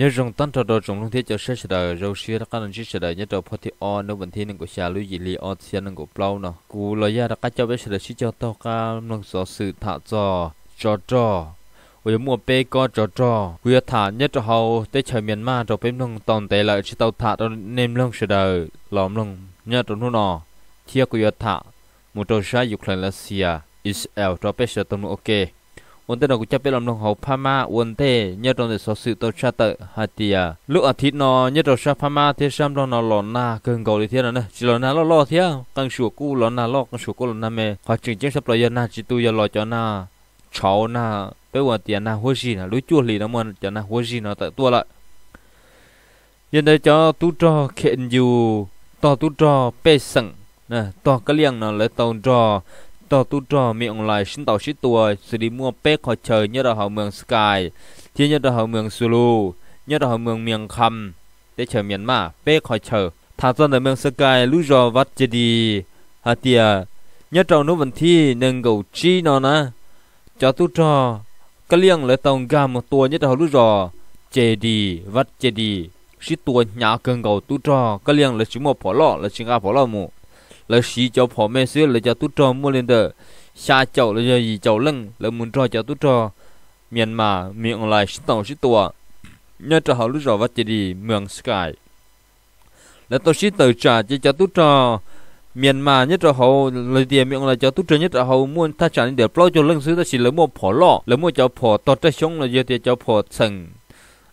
nhớ rằng tân trò đồ trồng lông thế cho sẽ sẽ đời rau xưa các anh chị sẽ đời nhớ trò phát thì o nếu vấn thiên nâng của xà lưu gì li o xia nâng của plau nọ cú lời ra các cho bé sẽ đời chỉ cho tàu ca nâng số sự thả trò trò trò vì mua bê co trò trò vì thả nhất trò hậu tới trời miền ma trò bếp nâng tồn tệ lợi chỉ tàu thả trò nêm lông sẽ đời lòm lông nhớ trò nu nọ thiệt của thả một trò sai dục lần là xia Israel trò bé sẽ tông ok ổn tên của chấp biết lòng đồng hồ Pama ổn thế nhớ trong để số sự tổ cha tự hạt tiề à. lúc ở thịt nó nhớ trong sa Pama thế sam trong nó lòn na cần cầu đi thế là nè chỉ lòn na lo lo thế à? càng sửa cũ lòn na lo càng sửa cũ lòn na mẹ họ chừng chừng sắp lo na chỉ tu giờ cho na cháu na bây giờ tiền na hối gì na lối chua lì nó muốn cho na hối gì nó tự tua lại giờ đây cho tu cho kiện dù to tu cho bê sừng nè to cái liang nó lấy tàu cho trò miệng lại xin tàu xí tua xử mua pek khỏi trời như là họ mường sky chia như họ mường sulu như là họ mường miệng khăm để chờ miền pek khỏi chờ thả ra ở mường sky lũ rò vắt chê đi hà tia nhớ trò nó vẫn thi nâng gầu chi nó na cho cái liêng lại tàu gà một tua nhất là lũ rò chê đi vắt chê đi xí tua nhà cần gầu tu cái liêng lại chỉ một phỏ lọ là chỉ ngà phỏ lọ là sĩ cho phò mẹ xưa là cho tút trò mua lên đờ xa chậu là cho gì chậu lưng là muốn trò cho tút trò miền mà miệng lại sĩ tàu sĩ tua nhớ cho họ lúc rồi vắt chỉ đi mường sky là tôi sĩ tự trả cho cho tút trò miền mà nhất là họ lời tiền miệng là cho tút trò nhất là họ muốn ta trả nên để plau cho lưng xứ ta chỉ lấy mua phò lọ lấy mua cho phò to trái sống là giờ thì cho phò sừng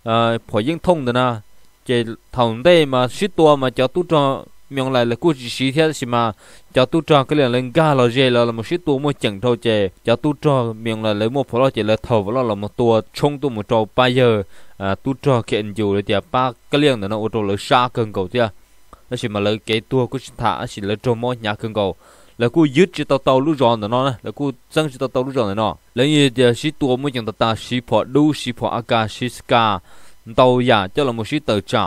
ờ phò yên thông đó na chỉ thằng đây mà sĩ tua mà cho tút trò miệng lại là cú chỉ xí thế xí mà cháu tu trò cái liền lên ga là dễ là là một xí tu mua chẳng thâu chè cháu tu trò miệng lại lấy một phở lo chè là thầu phở lo là một tua trông tu một trò ba giờ à tu trò anh chủ là chè ba cái liền là nó ô tô là xa cần cầu chưa? À. nó xí mà lấy cái tua cú thả xí lấy trò mua nhà cần cầu là cú dứt chỉ tàu tàu lú giòn nó nè là cú chân chỉ tàu tàu lú giòn nó lấy như thì à, xí tua mua chẳng tàu ta xí phở đu xí phở aga xí ska tàu giả cho là một xí tờ trả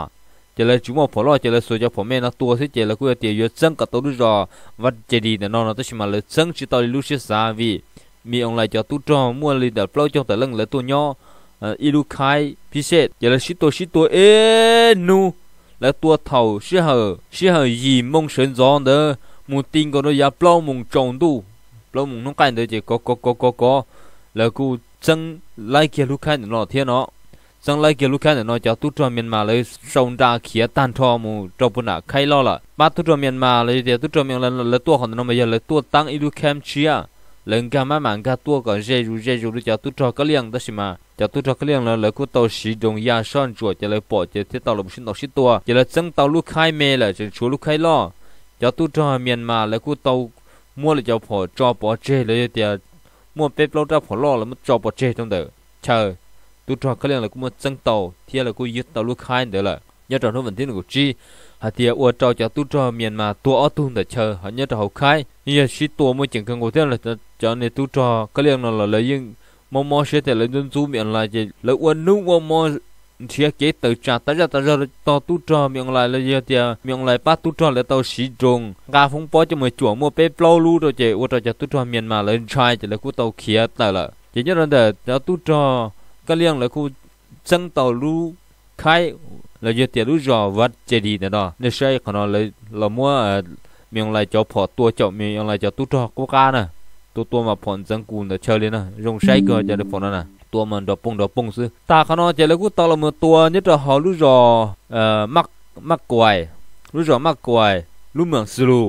chỉ là chúng mà phở lo chỉ là sôi cho phở mẹ nó tua thế chỉ là cứ tiền vừa chân cả tàu rồi và chỉ đi để nó nó tới mà lấy chân chỉ tàu lúc xưa xa vì mi ông lại cho tu cho mua lì đặt lâu trong tài lưng là tu nhỏ ờ, ilu khai pi sẽ chỉ là xí tua xí tua ê nu là tua thầu xí hờ xí hờ gì mong sớm gió nữa muốn tin có nó giá lâu mùng trồng tu lâu mùng nó cạn nữa chỉ có có có có có là cứ chân lại kia lúc khai nó thiên nó rằng lại kia lúc khác nó cho tu cho miền mà lấy sông ra khía tan cho mù cho bữa nào khai lo là mà tu cho miền mà lấy để tu cho miền là là tua hòn nó mà giờ lấy tua tăng ít lúc chi à, lần cả mà mảng cả tua còn dễ dù dễ dù cho tu cho cái liang đó xí mà cho tu cho cái liang là lấy cú tàu xí đồng ya sơn chuột cho lấy bỏ cho thế tàu lục xin tàu xí tua cho lấy chân tàu lúc khai mê là cho chú lúc khai lo cho tu cho miền mà lấy cú tàu mua là cho bỏ cho bỏ chê lấy để mua bếp lâu ra bỏ lo là mất cho bỏ chê trong đời chờ tu trò cái là cũng chân tàu thì là cũng yết tàu lúc khai nữa là nhớ trò nó vẫn thế là của chi hà thì ở trò cho tu trò miền mà tua ở tu để chờ hà nhớ trò hậu khai như là xí tua mới chừng cần của thế là cho nên tu trò cái là là lấy những mò mò sẽ thể lấy dân du miền lại gì lấy uốn nu mò mò sẽ kế từ trả tới ra tới ra to tu trò miệng lại là giờ thì miền lại bắt tu trò là tàu xí trùng gà phong bó cho mười chuồng mua bê plau lu rồi chị ở trò cho tu trò miền mà lên trai thì là của tàu khía tới là chỉ nhớ rằng là tu trò ก็เลี้ยงเลยคู่จังเต่ารู้ใครเราจะเตียรู้จอวัดเจดีนะเนาะในใช่ขนาดเลยเรามั่วมีอะไรจะพอตัวจะมีอะไรจะตุ้ดอกกูกานะตัวตัวมาผ่อนจังกูนะเชลเลยนะรงใช้ก็จะได้ผ่อนนะตัวมันดอกปงดอกปงซื้อตาขนาดเจเลยกูตาเราเมื่อตัวนี่จะหอรู้จอเอ่อมักมักกวยรู้จอมักกวยรู้เมืองสลู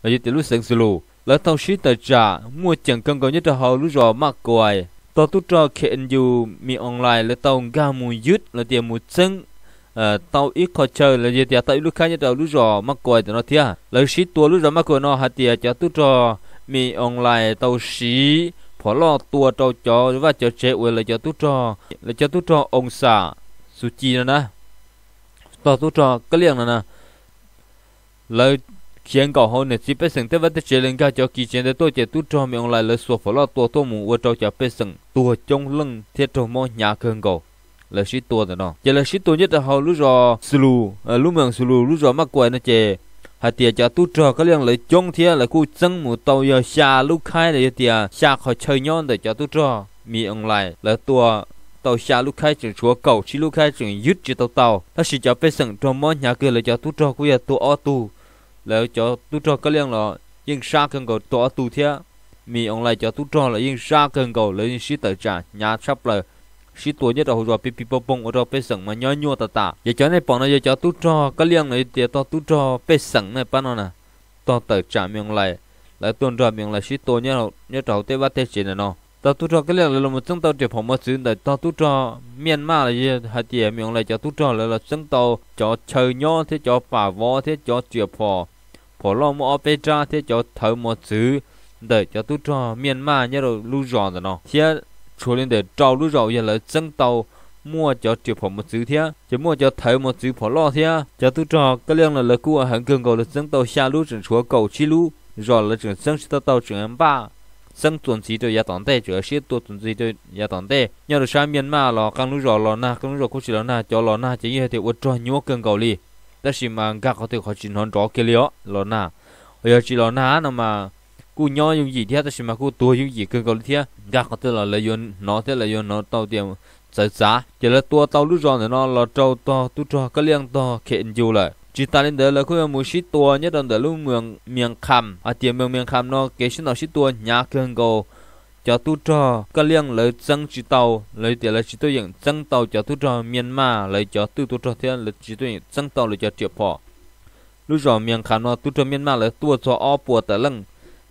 เราจะเตียรู้เสียงสลูแล้วเท่าชีตจ่ามั่วจังกังก็นี่จะหอรู้จอมักกวยตัวตุจอเขียนอยู่มีออนไลน์แล้วเตากามูยึดแล้วเตียมูซึ่งเอ่อเตาอีกคอเชอร์แล้วเตียเตาลูกค้าเนี่ยเตาลูกจอมากกว่าแต่เนาะเทียแล้วชิดตัวลูกจอมากกว่าเนาะฮะเตียจะตุจอมีออนไลน์เตาสีพอลอตัวเตาจอหรือว่าจะเชเวแล้วจะตุจอแล้วจะตุจอองศาสุจีนะนะตัวตุจอก็เรียกนะนะแล้ว khiến cậu hôn này chỉ biết sừng tới vật chế lên cả cho kỳ chiến tới tôi chỉ tu cho miệng lại lời sổ phở lo tua tôi mù ở trong chả biết sừng tua trong lưng thiết trong môi nhà cường cậu là sĩ tua rồi đó chỉ là sĩ tua nhất là hầu lúc rồi sulu lúc mường sulu lúc rồi mắc quậy nó chè hạt tiền cho tu cho cái lượng lời chống thế là khu dân mù tàu giờ xa lúc khai là tiền xa khỏi chơi nhon để cho tu cho ông lại là tua tàu xa lúc khai chừng chúa cầu chỉ lúc khai chừng dứt chỉ tàu tàu ta chỉ cho biết sừng trong môi nhà cường là cho tu cho của giờ tu o tu แล้วจอตุจอก็เลี้ยงเรายิ่งชาเกินกว่าตัวตูเทียมีองไรจอตุจอแล้วยิ่งชาเกินกว่าแล้วยิ่งชิตเตอร์จ่าหยาชับเลยชิตัวเนี่ยเราจะไปปีปงเราไปสั่งมาย่อยยัวตาตาอย่าจอในปองนะอย่าจอตุจอก็เลี้ยงเลยเตียตัวตุจอไปสั่งในป้านน่ะตัวเตอร์จ่ามีองไรแล้วตัวเรามีองไรชิตัวเนี่ยเราเนี่ยเราเตว่าเตจินเนาะตัวตุจอก็เลี้ยงเลยเราจังตัวเจ็บผมมาซื้อแต่ตัวตุจอเมียนมาเลยฮัตเตียมีองไรจอตุจอแล้วเราจังตัวจอเชยย่อเทจอป่าวอเทจอเจียพอ bỏ lo mua bê cha thế cho thấu một chữ để cho tôi cho miền ma nhớ rồi lưu rõ rồi nó thế chủ lên để trâu lưu rõ giờ là dân tàu mua cho chịu phổ một chữ thế chỉ mua cho thấu một chữ bỏ lo thế cho tôi cho cái liên là lời cua hàng cường cầu là dân tàu xa lưu chuyển chúa cầu chi lưu rồi là chuyển dân tàu tàu chuyển ba dân tuần chỉ tôi gia tòng tê chữa sĩ tôi tuần chỉ tôi gia tòng tê nhớ được sao miền ma lò căng lưu rõ lò na căng lưu rõ cũng chỉ lò na cho lò na chỉ như thế uất cho nhiều cường cầu li mà có thể khó chỉ hơn rõ kia liệu lo na, giờ chỉ lo na nó mà cú nhỏ dùng gì cú tua dùng gì cứ gọi thế, gã có thể là lấy dùng nó thế là dùng nó tao tiền giá giá, chỉ là tua tao lúc rồi nó là trâu to, tu cho cái liang to kiện dù lại chỉ ta lên đó là khu mua shit tua nhất là đó lúc miệng miệng khăm, à tiền miệng miệng khăm nó cái shit nó shit tua nhà cường cầu cho tu trò các liên lấy dân chỉ tàu lấy tiền lấy chỉ tôi dựng dân tàu cho tu trò Myanmar lấy cho tu tu trò thiên lấy chỉ tôi dựng dân tàu lấy cho triệu phò lúc rồi miền khả nó tu trò Myanmar lấy tua cho o bùa tờ lưng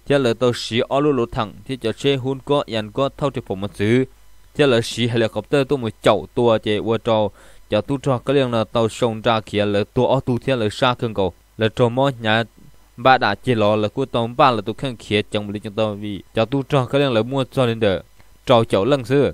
thiên lấy tàu xí o lô lô thẳng thiên cho xe hun có yên có thao triệu phò một xứ thiên lấy xí helicopter tôi mới chậu tua chạy qua trò cho tu trò các liên là tàu sông ra kia lấy tua o tu thiên lấy xa cương cầu lấy trò mò nhà bà đã chỉ lo là cô tông bà là tôi không khía chồng lên chúng tôi vì cho tôi cho cái là mua cho lên được cho cháu lần xưa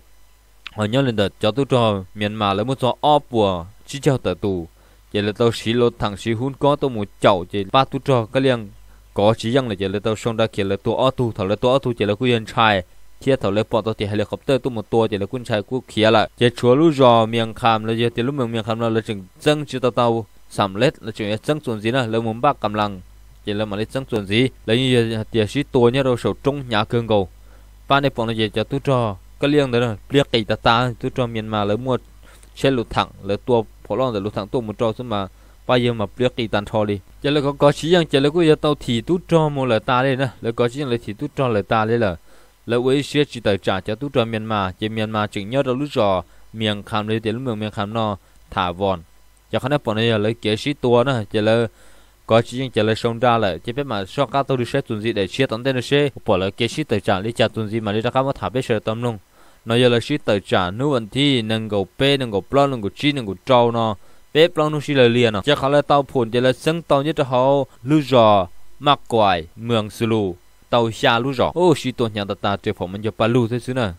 họ nhớ lên được cho tôi cho miền mà là mua cho óp bùa chỉ cho tờ tù chỉ là tôi xí lô thằng xí hún có tôi một cháu chỉ ba tôi cho cái liền có chỉ rằng là chỉ là tôi xong ra kia là tôi óp tu thằng là tôi óp tu chỉ là cô yên trai chia thầu lấy bọn tôi thì helicopter tôi một tua chỉ là quân trai của kia lại chỉ chúa lúc giờ miền khám là giờ thì lúc miền miền kham là chừng dân chưa tao tao sầm lết là chuyện dân xuống gì nữa là muốn bác cầm lăng chỉ là mà lấy chẳng chuẩn gì lấy như tiền sĩ tuổi nhớ đâu sầu trung nhà cương cầu và này bọn này về cho tôi cho cái liêng đó rồi liếc kỳ ta ta tôi cho miền mà lấy mua xe lụt thẳng lấy tua phổ long rồi lụt thẳng tua một trò xong mà bây giờ mà liếc kỳ tàn thò đi chỉ là có có chỉ rằng chỉ là có giờ tàu thì tôi cho một lời ta đây nè lấy có chỉ rằng lấy thì tôi cho lời ta đây là lấy với xe chỉ tài trả cho tôi cho miền mà chỉ miền mà chỉ nhớ đâu lúc rồi miền khám lấy tiền lúc miền miền khám nó thả vòn cho khán giả bọn này lấy kế sĩ tua nè chỉ là có chỉ những trả lời sông ra lại chỉ biết mà so cá tôi đi xe tuần gì để chia tận tên xe bỏ lời cái xe tới trả lý trả tuần gì mà lý ra khám mà thả biết sợ tâm lung, nói giờ là xe tới trả nếu vấn thi nâng cầu p nâng cầu plon, nâng cầu chi nâng cầu trâu nó bé plon nâng xe lời liền nó chắc khá là tàu phun chỉ là sân tàu nhất cho họ lưu giò mặc quài mường sư lù tàu xa lưu giò ô xe tuần nhà ta ta chơi phòng mình cho palu thế chứ nè.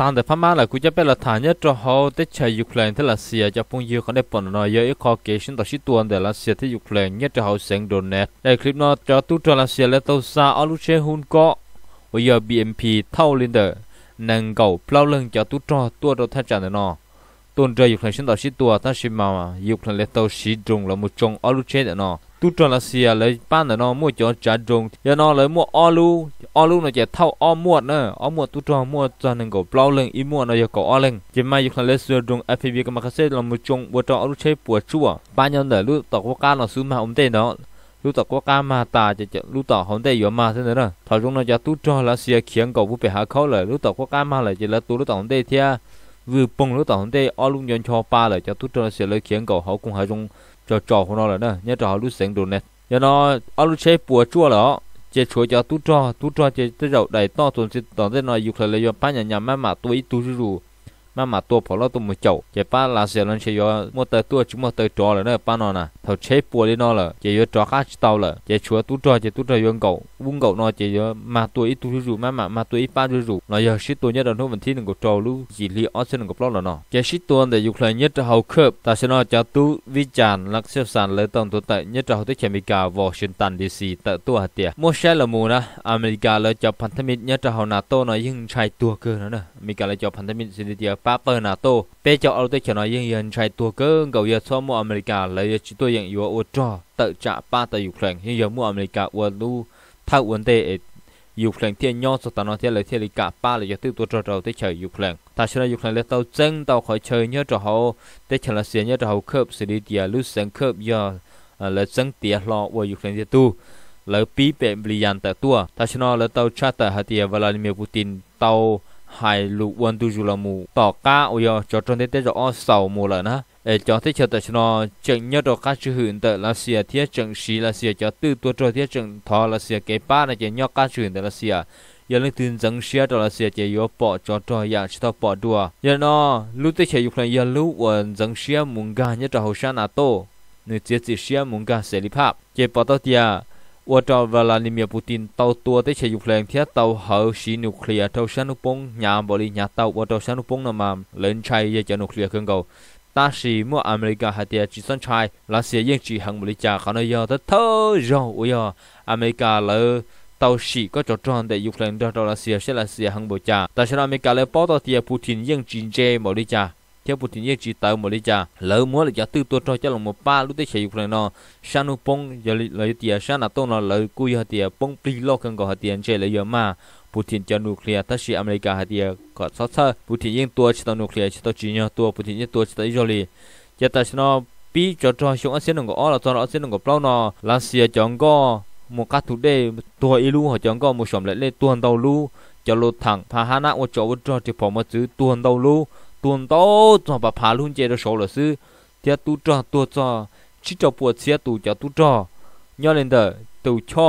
ตามแต่พม่าหละกูจะเป็นหลักฐานยัด่จะเขาิดช้ยูเครนที่รัสเซียจะพุ่งยือเขาได้ปนน้อยเยอะคอเกชันต่อชิตัวแต่รัสเซียที่ยูเครนเนียจะเขาเซ็งโดนเนตในคลิปนอจะตู้ตัลรัสเซียและตัวซาอลูเชฮุนก็วิยงบีเอ็มพีเท่าลินเดอร์นังเก่าเปล่าเรื่องจะตู้จอตัวเราท่าจันเนาะตัวเรืยูเครนชันต่อชิตัวท่าชิมายูเครนและตัวชิดงละมุจงอลูเชเนาะ chú tròn là xìa lấy ban là nó mua cho trả rồng giờ nó lấy mua o o alu nó chỉ thâu o mua nữa o mua chú tròn mua cho nên có bao lên ít mua nó giờ có o lên chỉ mai dùng lấy sửa rồng fpv cái mà cái xe là một chung bộ tròn alu chế bùa chua ban nhân để lúc tàu quốc ca nó xuống mà ông tên nó lúc tàu quốc ca mà ta chỉ chỉ lúc tàu hôm đây giờ mà thế nữa thảo chúng nó giờ chú tròn là xìa khiến cậu vụ phải hạ khâu lại lúc tàu quốc ca mà lại chỉ là tu lúc tàu hôm đây thì vừa bùng lúc tàu hôm o alu nhận cho ba lại cho chú tròn là xìa lấy khiến cậu họ cũng hạ dùng cho trò của nó là nè nhớ trò lúc sáng đồ nè nhớ nó ăn lúc chế bùa chua là chế chua cho tú trò tú trò chế tới rậu đầy to tuần sinh, toàn thế nó dục là lấy cho ba nhà nhà má mà tôi tú rú mà mà tua phở lo tụm một chậu chỉ ba là sẽ lên chỉ do một tờ tua chúng một tờ trò là nó ba nó nè thầu chế bùa đi nó là chế do trò khác tàu là chế chúa tú trò chế tú trò yong cậu vung cậu nó chế do mà tua ít tu rủ mà mà mà tua ít ba rủ nó giờ shit tua nhất là nó mình thi đừng có trò lú gì li ở trên đừng có plot là nó chế shit tua để dục lại nhất là hậu khớp ta sẽ nói cho tú vi tràn lắc xếp sàn lấy tổng tụ tại nhất là hậu chế Mỹ cả, vò tới tàn đi xì tại tua hạt tiền mua xe là mù nè America là cho phần thân nhất hậu NATO nó nhưng chạy tua cơ nữa nè America là cho phần thân mình xin đi Papa NATO bây giờ ông tôi cho nói riêng riêng trai tua cơ gầu giờ so mua America lấy chỉ tôi nhận yếu ô trò tự trả ba tại Ukraine hiện giờ mua America ô lu thao vấn đề Ukraine thiên nhau so tao nói thiên lấy thiên lấy cả ba lấy giờ tư tôi trò trò tôi chờ Ukraine ta sẽ nói Ukraine lấy tao chân tao khỏi chơi nhớ trò hậu tôi chờ là xé nhớ trò hậu khớp xử lý địa lúc sáng khớp giờ lấy chân tiền lo ô Ukraine tu lấy pi bẹn bli yan tại tua ta sẽ nói lấy tao cha tại hạt địa Vladimir Putin tao hai lũ quân tu dù là mù tỏ cá ôi yo cho tron thế tế rõ sầu mù lợn ha để cho thế cho tới nó chẳng nhớ đồ các chữ hưởng tới là xìa thiết chẳng xí là xìa cho tư tu cho thiết chẳng thọ là xìa cái ba này chỉ nhớ các chữ hưởng tới là xìa giờ lên tin rằng xìa đó là xìa chỉ yếu bỏ cho dạ, cho ya chỉ tao bỏ đùa giờ nó lúc tới chỉ dục là giờ lúc quần rằng xìa muốn gan nhớ cho hậu sa nato người chết chỉ xìa muốn gan sẽ đi pháp chỉ bỏ tao tia ว่าจาวลาดิเมียปูตินเตาตัวที่ใช้ยุคแรงเทียเตาเฮาสีนิวเคลียร์เตาชานุปงยามบริญาเตาว่าเตาชานุปงนามามเล่นใช้ยาจานุเคลียร์กันเก่าตาสีมั่วอเมริกาหัดเดียจีสันชายลาเซียยังจีหังบริจาคานยอแต่เธอรออุยออเมริกาเลยเตาสีก็จดจอนแต่ยุคแรงเตาลาเซียเชลาเซียหังบริจาแต่ชาวอเมริกาเลยป้อตเตียปูตินยังจีนเจบริจา theo bộ thiên chỉ tàu một lý cha lỡ múa là giả tư tuột cho cho là một ba lúc tới chạy ukraine nó sanu pong giờ lấy tiền san là tôi nó lấy cúi hạt tiền pong pli lo cần có hạt tiền chơi lấy giờ mà bộ thiên cho nuclear tất sĩ america hạt tiền có sát sa bộ thiên yên tua chỉ tàu nuclear chỉ tàu chỉ nhau tua bộ thiên yên tua chỉ tàu israel giờ ta nó pi cho cho xuống ở xin nó có là cho nó ở xin nó có plau nó là xia chọn có một cái thủ đề tua ilu họ chọn có một sầm lại lệ tuần đầu lu cho lột thẳng phá hana ô chỗ ô cho thì phò mà chữ tuần đầu lu ตัวโตจอบพาลุนเจรสโอลสิเจ้าตัวจอตัวจอชิจับปวดเสียตัวเจ้าตัวจอย้อนเดอร์ตัวช่อ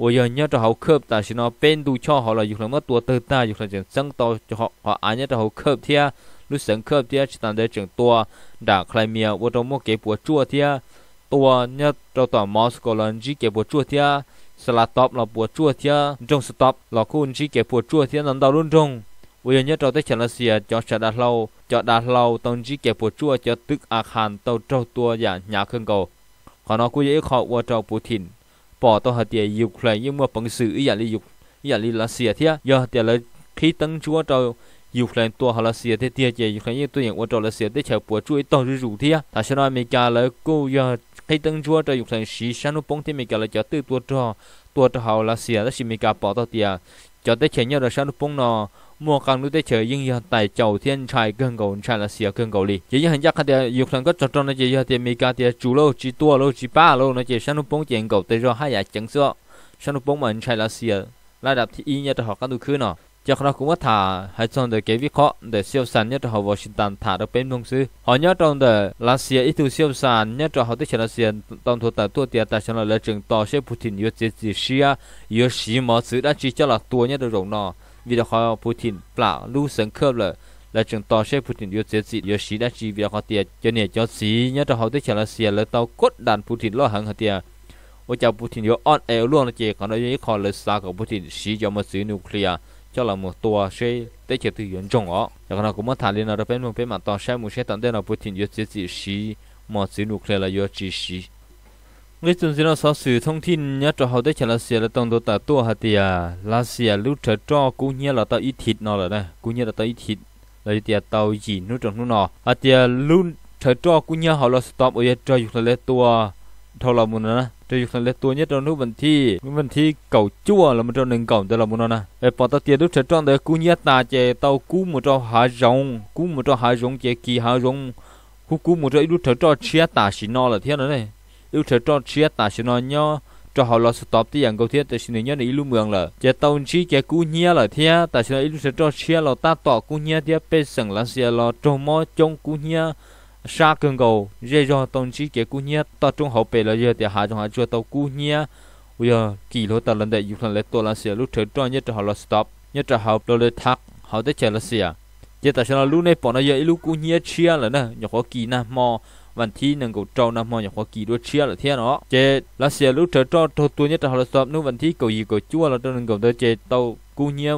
วัยย้อนจะเอาเคิบแต่ฉันเอาเป็นตัวช่อหัวเราอยู่หลังมืตัวเติร์ดไอยู่หลังจึงซังโตจะเอาหัวอันย้อนจะเอาเคิบเทียรู้สังเคิบเทียชิดตันเดอร์จึงตัวด่าใครเมียวัวตัวมัเก็บปวดจ้่วเทียตัวย้อนเจ้าตัวมอสโกลันจีเก็บปวดจ้่วเทียสลัดท็อปเราปวดจ้่วเทียจงสต็อปเราคุ้นจีเก็บปวดจ้่วเทียนั่นดาวรุ่นจง vì nhớ trâu tới chân là xìa cho chả đã lâu cho đã lâu tông chỉ kẹp bùa chua cho tức à hàn tàu trâu tua và nhà khương cầu còn nó cũng dễ khó qua trâu bùa thìn bỏ tàu hạt tiền dục lại nhưng mà bằng sự ý giả lý dục ý giả lý là xìa thế giờ tiền là khi tăng chúa trâu dục lên tua họ là xìa thế tiền chỉ dục lại nhưng tôi nhận qua trâu là xìa thế chả bùa chua tàu rủ thế ta sẽ nói mình cả là cô giờ khi tăng chúa trâu dục lên xí sáng nó bông thế mình cả là cho tự tua trâu tua trâu họ là xìa đó chỉ mình cả bỏ tàu tiền cho tới chế nhau là sao lúc bông nọ mua càng lúc tới chế nhưng giờ tại chầu thiên trai gần cầu trai là xìa gần cầu đi chỉ như hình chắc thì dục lần có cho cho nó chỉ giờ thì mi cả thì chủ lô chỉ tua lô chỉ ba lô nó chỉ sao lúc bông chuyện cầu tới rồi hai giải chẳng sợ sao lúc bông mà mình trai là xìa là đạp thì y nhau là họ các thứ khứ nọ. จากนั้นก็มาถ่าให้ส่งเด็กวิเคราะหเด็กเสียวสันียจะหัววอชิงตันถ่ายเป็นมุังซื้อหอยยอดตรงเดลกัสเซียอิทูเสียวสันียจะหัวที่ชนะเซียงต้องถูกตัดตัวเตียแต่ชนะเลยจึงต่อเชืปอูดถึงยุทธจิตเสียยุทธสีมอสือได้ชี้เจ้าละตัวนียึดหลงนอวิจารณ์ปูดถึงเปล่าลู่สังเคราะห์เลยและจึงต่อเชืปอูดถึงยุทธจิตยุทธสีได้ชี้วิจารณ์เตียจะเนี่ยจะสีนียจะหัวที่ชนะเซียงแล้ต้องกดดันปูดถึงล้อหังเตีย ว่าจะปูดถึงยุทธอ่อนเอลล่วงนะเจก็ได้ยึดข้อเลืสากับพูดถึสีจะมาสืนิวเคลียร์ cho là một tua xe tế chế từ yên trọng ó và nó cũng mất thà liên là bên một bên mà toàn xe một xe tận đây là bút tiền yếu chế chỉ xí mà chỉ nụ khe là yếu chỉ xí người dân dân nó sự thông tin nhớ cho hậu đấy chỉ là xe là tổng đồ ta tua hạt tiề là xe lúc trở cho cũng như là tao ít thịt nó là đây cũng như là tao ít thịt là tiề tàu gì nút trong nút nọ hạt tiề lúc trở cho cũng như họ là stop ở đây cho dục là lấy tua thâu là muốn nè trời dục lên tua nhất trong lúc vận thi vận thi cầu chua là một trong nền cầu đó là muốn nè ở bỏ tao tiền lúc trở trong đời cú nhất ta chè tàu cú một trong hạ rồng cú một trong hạ rồng chè kỳ hạ rồng cú cú một cho lúc trở cho chia ta xí no là thế nữa này lúc trở cho chia ta xí no nhau cho họ lo stop tí dạng câu thiết tại xin nhớ này lưu mường là chế tàu chỉ chế cú nhia là thế ta xin nhớ lưu sẽ cho chia là ta tỏ cú nhia thế bây giờ là xe là trâu mò trong cú nhia sa cường cầu dễ do tông chỉ cái cú nhia ta trung hậu bề là giờ thì hạ trong hạ chưa tàu cú nhia bây giờ kỳ lô ta lần đại dục lần lấy tôi là xia lúc thời trang nhất họ là stop nhất là học đôi thắc họ tới chơi là xia giờ ta sẽ là lúc này bọn nó giờ lúc cú nhia chia là nè nhỏ khó kỳ nè mò vẫn thi nâng cầu trâu nè mò nhỏ khó kỳ đôi chia là thế nó chế là xia lúc thời trang thôi tôi nhất là họ là stop nếu vẫn thi cầu gì cầu chua là tôi nâng cầu tới chế tàu cú nhia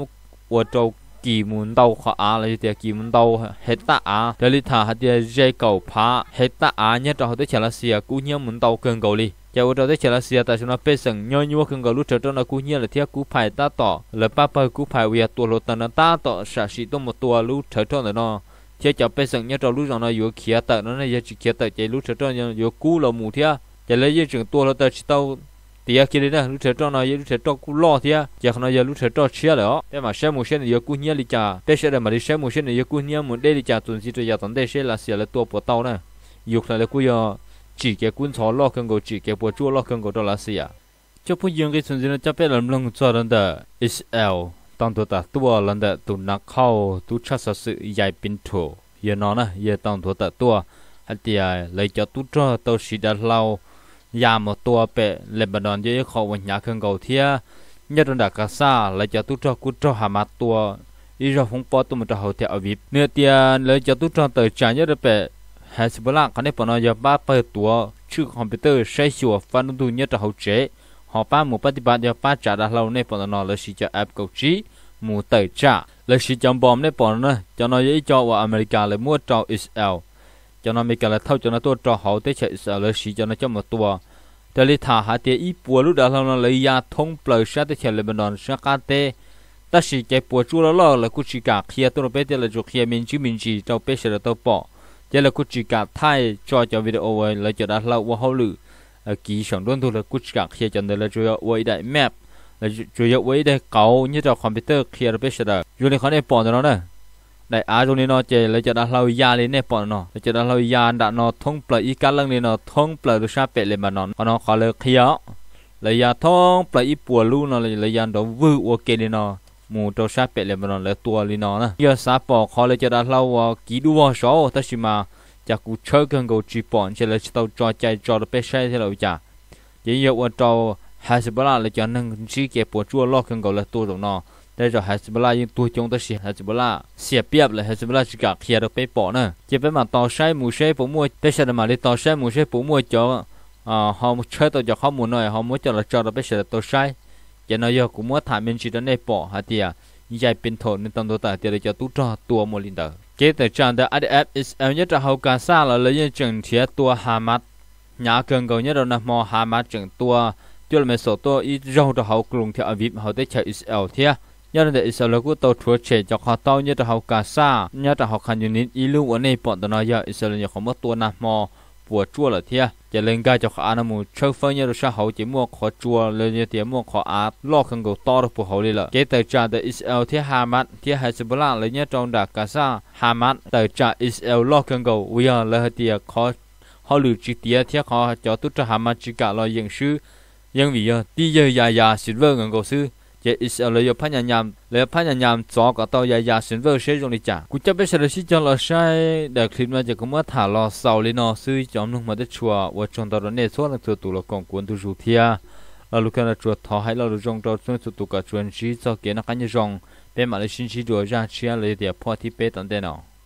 của trâu kỳ muốn đâu khó á là thì kỳ muốn đâu hết ta á để lý thả hạt thì dây cầu phá hết ta á nhất rồi tới chả là xìa à, cú nhiên muốn đâu cần cầu đi chả ở tới chả là xìa à, tại chúng nó phê sừng nhau nhau cần cầu lúc trở nó cú nhiên là thiệt cú phải ta tỏ là ba ba cú phải về tua lột tần ta tỏ xả xì tôi một tua lúc trở cho nó chế chả phê sừng nhất rồi lúc rồi nó yếu kia tận nó này giờ chỉ kia tận chạy lúc trở cho nó yếu cú là mù thiệt chả lấy dây chừng tua là tận chỉ tao thì cái đấy là lúc trẻ trâu này lúc trẻ trâu cũng lo thì giờ nó giờ lúc trẻ trâu chia rồi thế mà xem một xem này giờ cũng nhớ đi cha, để xem là mà đi xem một xem thì giờ cũng nhớ muốn để đi cha tuần gì rồi giờ tuần để xem là xia là tua bộ tàu nè dục là cũng giờ chỉ cái quân thọ lo cần gọi chỉ cái bộ chúa lo cần gọi đó là xia cho phụ dương cái tuần gì nó chấp bé làm lòng cho lần đó Israel tăng tuổi ta tua lần đó tụ nạc khâu tụ chắc sự sự dài bình thổ, giờ nó nè giờ tăng tuổi ta tua hay thì lấy cho tu cho tàu sĩ đã lao ยาหมดตัวเปะเลบานอนเยอะๆเขาวันยาเครื่องเก่าเทียยัดดักกาซาและจะตุ้จอกุจอหามาตัวอีจอฟงปอตุมจะเขาเทียอวิบเนื้อเตียนเลยจะตุ้จอเตยจานยัดเปะแฮสบลักคันนี้ปนอยาบ้าเปิดตัวชื่อคอมพิวเตอร์ใช้ชัวฟันดูยัดเขาเจ họ ba mù bắt bắt giờ ba trả đã lâu nên bọn nó lấy chỉ cho app cầu trí mù tẩy trả lấy chỉ cho bom nên bọn nó cho nó dễ cho ở America lấy mua cho Israel cho nó mấy cái là thâu cho nó tôi trò hậu tới chạy sợ là xí cho nó cho một tua thế là thả hạ tiền ít bùa lúc đó là nó lấy ya thông plei sát tới chạy là bên đòn sát cá tê ta xí cái bùa chua là lo là cứ chỉ cả khi tôi nó bé tiền là chụp khi mình chỉ mình chỉ trong bé sẽ là tao bỏ thế là cứ chỉ cả thay cho cho video ấy ờ, là cho đã lâu và hậu lử kỹ sản luôn thôi là cứ chỉ cả khi cho nên là chủ yếu quay đại map là chủ yếu quay đại cầu như trong computer khi là bé sẽ là dù này khó này bỏ cho nó này ไดอาตรงนี้นอเจเลยจะดัเรายาเลยเนี่ยปอนนอเราจะดัเรายาดันอท่องเปลอีกันเรื่องนี้นอท่องเปลดูชาเปะเลยมานอนนอขอเลยขยะเลยยาท่องเปลอีปวดลู่นอเลยเลยยันดวูโอเคเลยนอหมูตัวชาเปะเลยมานอนเลยตัวลีนอนะยาสาปอขอเลยจะดัเราว่ากีดูว่าชอบทัศมาจากกูเชิญกันกูจีปอนเชลจะต้องจอดใจจอดไปใช่ที่เราจ่าเดี๋ยวะว่าจอหาสบลาเลยจะนั่งชี้เก็บปวดชั่วลอกกันกูเลยตัวตรงนอ đây rồi Hezbollah nhưng tôi chống tới xịt Hezbollah xịt biếc là Hezbollah chỉ cả khi được bị bỏ nữa chỉ phải mà tàu sai mù sai bổ mua tới sao mà đi tàu sai mù sai bổ mua cho ờ, họ muốn chơi cho họ muốn nói họ muốn cho là cho là bây giờ là tàu giờ nó giờ cũng muốn thả mình chỉ đến đây bỏ hả tiệt dài bên thổ nên tông tôi tại tiệt cho tú cho tua một linh tờ kế tới trang đã IDF Israel nhất là hậu cả xa là lấy những trường thiết tua Hamas nhà cường cầu nhất là nằm mò Hamas trường tua chưa là mấy số hậu cùng theo ở vip hậu tới chạy Israel thiệt à? nhất là Israel cũng tàu chúa trẻ cho họ tàu nhất là họ cả xa nhớ cho họ khăn như nín lưu ở nơi bọn tàu nói giờ Israel nhiều không mất tua nam mò bùa chua là thế, chỉ lên ga cho họ ăn mù chơi phân nhất là sao họ chỉ mua họ chua lên như thế mua họ á lo khăn cầu to được phù hộ đi lợ cái tàu trả để Israel thia Hamas thia Hezbollah lấy nhớ trong đặc cả xa Hamas từ trả Israel lo khăn cầu we là lấy thia họ họ lưu chi tiết thia họ cho tụt cho Hamas chỉ cả lo dân sư dân vì giờ đi giờ già già xin vâng ngần cầu sư ye is a le phanya nyam le phanya nyam cho ka to ya ya sin vơ she jong li trả. ku cha biết she si cho lo shai để clip mà chỉ có ma thả lo sau li no su cho nu ma de chua và chong da ro ne so na tu tu lo kong kun tu ju thia la lu ka na chua tho hai la lu jong do chu tu tu ka chuan chi cho ke na ka ni jong pe ma le shin chi do ja chi a địa phương pho ti pe tan de